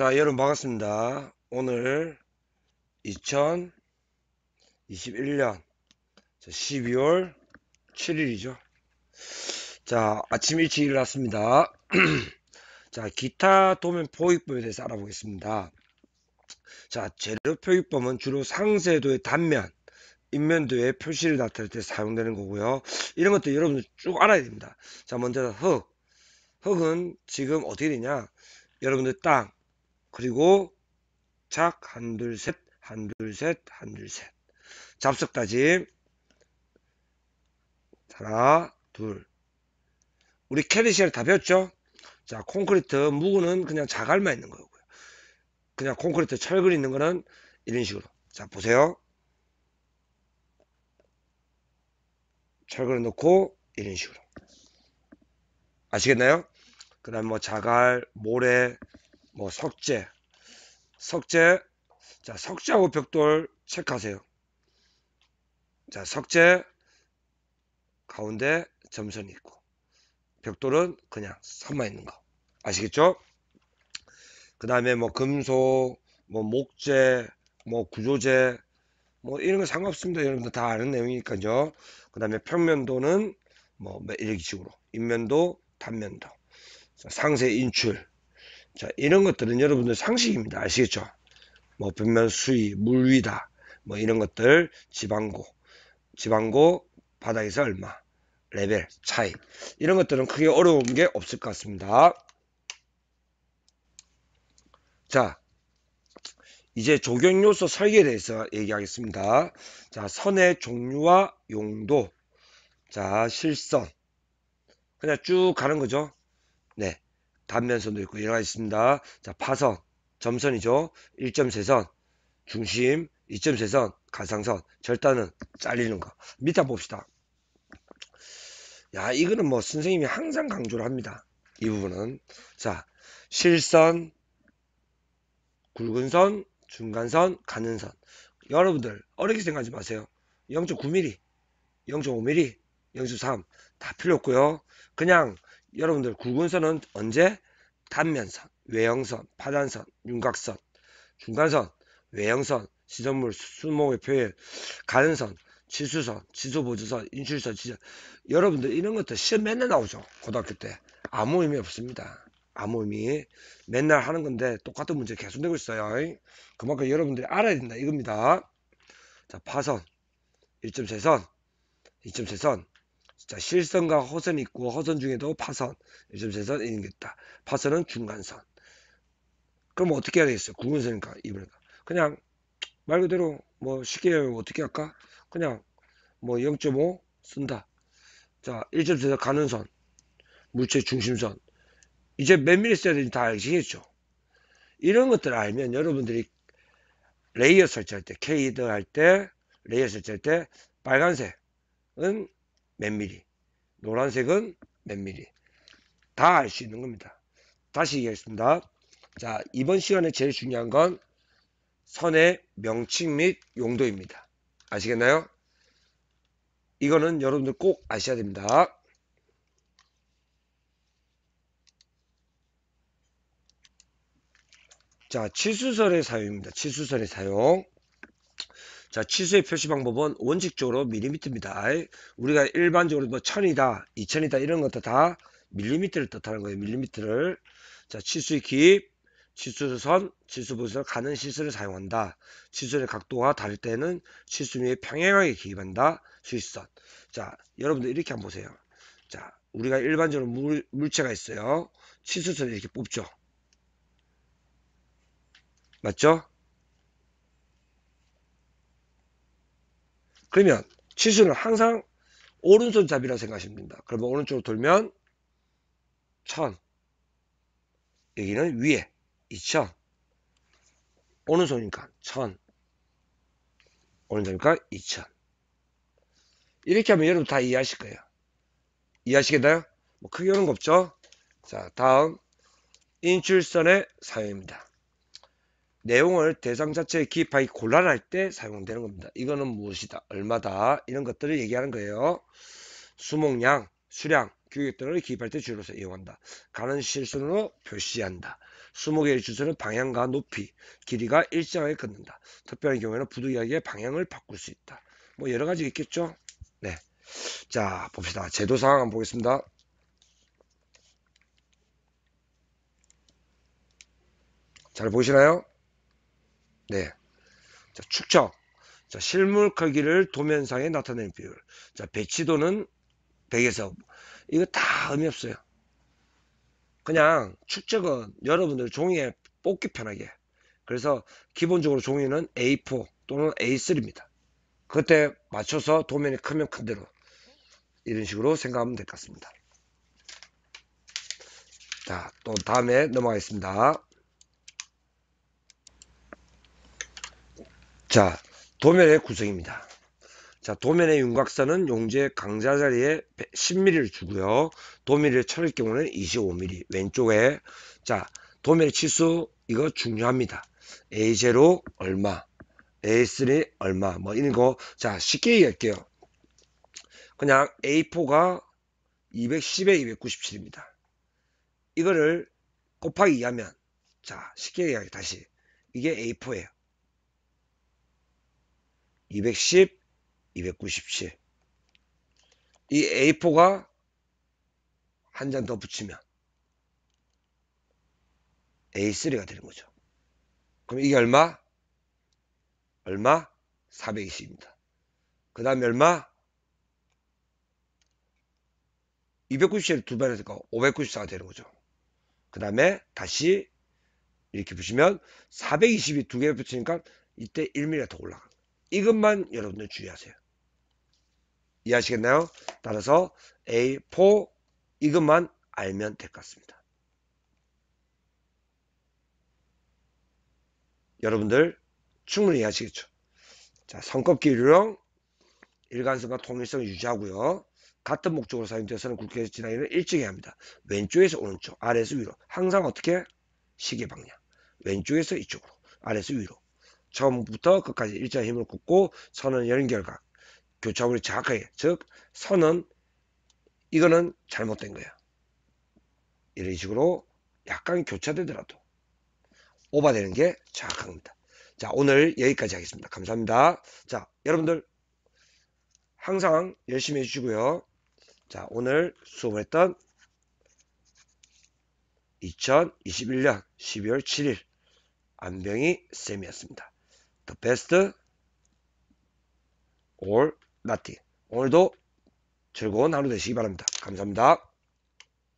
자 여러분 반갑습니다 오늘 2021년 12월 7일이죠 자 아침 일찍 일어났습니다 자 기타 도면 포획법에 대해서 알아보겠습니다 자 재료 표기법은 주로 상세도의 단면 인면도의 표시를 나타낼 때 사용되는 거고요 이런 것도 여러분들 쭉 알아야 됩니다 자 먼저 흙 흙은 지금 어떻게 되냐 여러분들 땅 그리고 착 한둘셋 한둘셋 한둘셋 잡석까지 하나 둘 우리 캐리쉘 시다 배웠죠? 자 콘크리트 무구는 그냥 자갈만 있는 거고요 그냥 콘크리트 철근 있는 거는 이런 식으로 자 보세요 철근을 넣고 이런 식으로 아시겠나요? 그 다음 뭐 자갈 모래 뭐 석재 석재 자 석재하고 벽돌 체크하세요 자 석재 가운데 점선이 있고 벽돌은 그냥 선만 있는 거 아시겠죠 그 다음에 뭐 금속 뭐 목재 뭐 구조재 뭐 이런 거 상관없습니다 여러분들 다 아는 내용이니까요 그 다음에 평면도는 뭐 이런 식으로 인면도 단면도 상세 인출 자, 이런 것들은 여러분들 상식입니다. 아시겠죠? 뭐분면 수위, 물 위다. 뭐 이런 것들 지방고, 지방고 바닥에서 얼마, 레벨 차이. 이런 것들은 크게 어려운 게 없을 것 같습니다. 자, 이제 조경 요소 설계에 대해서 얘기하겠습니다. 자, 선의 종류와 용도. 자, 실선. 그냥 쭉 가는 거죠. 네. 단면선도 있고 여러 가지 있습니다. 자, 파선, 점선이죠. 1.3선, 중심, 2.3선, 가상선, 절단은 잘리는 거. 밑에 봅시다. 야, 이거는 뭐 선생님이 항상 강조를 합니다. 이 부분은. 자, 실선, 굵은 선, 중간선, 가는 선. 여러분들 어렵게 생각하지 마세요. 0.9mm, 0.5mm, 0.3 다 필요 없고요. 그냥 여러분들 굵은선은 언제? 단면선, 외형선, 파단선, 윤곽선, 중간선, 외형선, 시선물, 수목의 표현, 가는선, 치수선, 치수보조선, 인출선, 지선 여러분들 이런 것들 시험 맨날 나오죠. 고등학교 때. 아무 의미 없습니다. 아무 의미. 맨날 하는 건데 똑같은 문제 계속 되고 있어요. 그만큼 여러분들이 알아야 된다 이겁니다. 자, 파선, 1.3선, 2.3선, 자, 실선과 허선 있고 허선 중에도 파선, 일점세선 있겠다. 파선은 중간선. 그럼 어떻게 해야 되겠어요? 구분선이니까 이번에 그냥 말 그대로 뭐 쉽게 어떻게 할까? 그냥 뭐 0.5 쓴다. 자, 1 세선 가는 선, 물체 중심선. 이제 몇 미리 써야 되는지 다 아시겠죠? 이런 것들 알면 여러분들이 레이어 설치할 때, 케이드 할 때, 레이어 설치할 때 빨간색은 몇 미리 노란색은 몇 미리 다 알 수 있는 겁니다 다시 얘기하겠습니다 자 이번 시간에 제일 중요한 건 선의 명칭 및 용도입니다 아시겠나요 이거는 여러분들 꼭 아셔야 됩니다 자치수선의 사용입니다 치수선의 사용 자, 치수의 표시 방법은 원칙적으로 밀리미터입니다. 우리가 일반적으로 뭐 천이다, 이천이다 이런 것도 다 밀리미터를 뜻하는 거예요. 밀리미터를. 자, 치수의 기입, 치수선, 치수부선 가는 시술을 사용한다. 치수의 각도와 다를 때는 치수 미에 평행하게 기입한다. 수익선. 자, 여러분들 이렇게 한번 보세요. 자, 우리가 일반적으로 물, 물체가 있어요. 치수선을 이렇게 뽑죠. 맞죠? 그러면 치수는 항상 오른손잡이라 생각하십니다 그러면 오른쪽으로 돌면 1000 여기는 위에 2000 오른손이니까 1000 오른손이니까 2000 이렇게 하면 여러분 다 이해하실 거예요. 이해하시겠나요? 뭐 크게 오는 거 없죠? 자 다음 인출선의 사용입니다. 내용을 대상 자체에 기입하기 곤란할 때 사용되는 겁니다. 이거는 무엇이다, 얼마다 이런 것들을 얘기하는 거예요. 수목량, 수량, 규격 등을 기입할 때 주로서 이용한다. 가는 실선으로 표시한다. 수목의 주소는 방향과 높이, 길이가 일정하게 걷는다 특별한 경우에는 부득이하게 방향을 바꿀 수 있다. 뭐 여러 가지 있겠죠? 네. 자, 봅시다. 제도상항 한번 보겠습니다. 잘 보시나요? 네. 자, 축적 자, 실물 크기를 도면상에 나타내는 비율. 자, 배치도는 100에서 이거 다 의미 없어요. 그냥 축적은 여러분들 종이에 뽑기 편하게. 그래서 기본적으로 종이는 A4 또는 A3입니다. 그때 맞춰서 도면이 크면 큰 대로 이런 식으로 생각하면 될 것 같습니다. 자, 또 다음에 넘어가겠습니다. 자, 도면의 구성입니다. 자, 도면의 윤곽선은 용지의 강자 자리에 10mm를 주고요. 도면을 쳐낼 경우는 25mm 왼쪽에 자, 도면의 치수 이거 중요합니다. A0 얼마, A3 얼마 뭐 이런 거 자, 쉽게 얘기할게요. 그냥 A4가 210에 297입니다. 이거를 곱하기 2하면 자, 쉽게 얘기하기 다시 이게 A4예요. 210, 297. 이 A4가 한 장 더 붙이면 A3가 되는 거죠. 그럼 이게 얼마? 얼마? 420입니다. 그 다음에 얼마? 297을 두번 했으니까 594가 되는 거죠. 그 다음에 다시 이렇게 보시면 420이 두 개 붙이니까 이때 1mm가 더올라가 이것만 여러분들 주의하세요. 이해하시겠나요? 따라서 A4 이것만 알면 될 것 같습니다. 여러분들 충분히 이해하시겠죠? 자, 성급 기류형 일관성과 통일성을 유지하고요. 같은 목적으로 사용되어서는 국회 에서 진행을 일찍 해야 합니다. 왼쪽에서 오른쪽, 아래에서 위로. 항상 어떻게? 시계 방향. 왼쪽에서 이쪽으로, 아래에서 위로. 처음부터 끝까지 일자 힘을 굽고 선은 연결각 교차물이 정확하게 즉 선은 이거는 잘못된 거야 이런 식으로 약간 교차되더라도 오바되는 게정확합니다자 오늘 여기까지 하겠습니다 감사합니다 자 여러분들 항상 열심히 해주시고요 자 오늘 수업을 했던 2021년 12월 7일 안병희 쌤이었습니다. the best or nothing. 오늘도 즐거운 하루 되시기 바랍니다. 감사합니다.